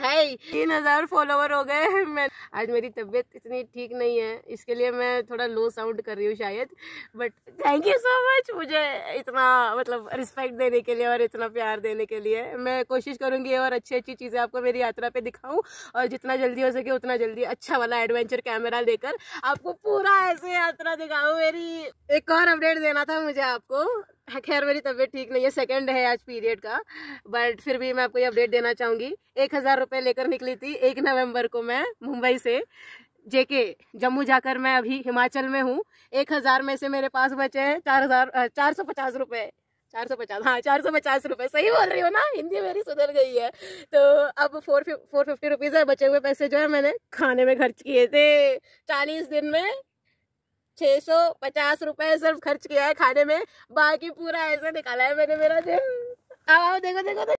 है तीन हजार फॉलोवर हो गए मैं आज मेरी तबीयत इतनी ठीक नहीं है इसके लिए मैं थोड़ा लो साउंड कर रही हूँ शायद but thank you so much मुझे इतना मतलब रिस्पेक्ट देने के लिए और इतना प्यार देने के लिए मैं कोशिश करूँगी और अच्छी अच्छी चीज़ें आपको मेरी यात्रा पे दिखाऊँ और जितना जल्दी हो सके उतना जल्दी अच्छा वाला एडवेंचर कैमरा लेकर आपको पूरा ऐसे यात्रा दिखाऊँ मेरी एक और अपडेट देना था मुझे आपको खैर मेरी तबीयत ठीक नहीं है सेकंड है आज पीरियड का बट फिर भी मैं आपको ये अपडेट देना चाहूँगी एक हज़ार रुपये लेकर निकली थी एक नवंबर को मैं मुंबई से जेके जम्मू जाकर मैं अभी हिमाचल में हूँ एक हज़ार में से मेरे पास बचे हैं चार हज़ार चार सौ पचास रुपये चार सौ पचास हाँ चार सौ पचास रुपये सही बोल रही हो ना हिंदी मेरी सुधर गई है तो अब फोर फोर फिफ्टी रुपीज़ है बचे हुए पैसे जो है मैंने खाने में खर्च किए थे चालीस दिन में छह सौ पचास सिर्फ खर्च किया है खाने में बाकी पूरा ऐसा निकाला है मैंने मेरा जेब अब देखो देखो, देखो।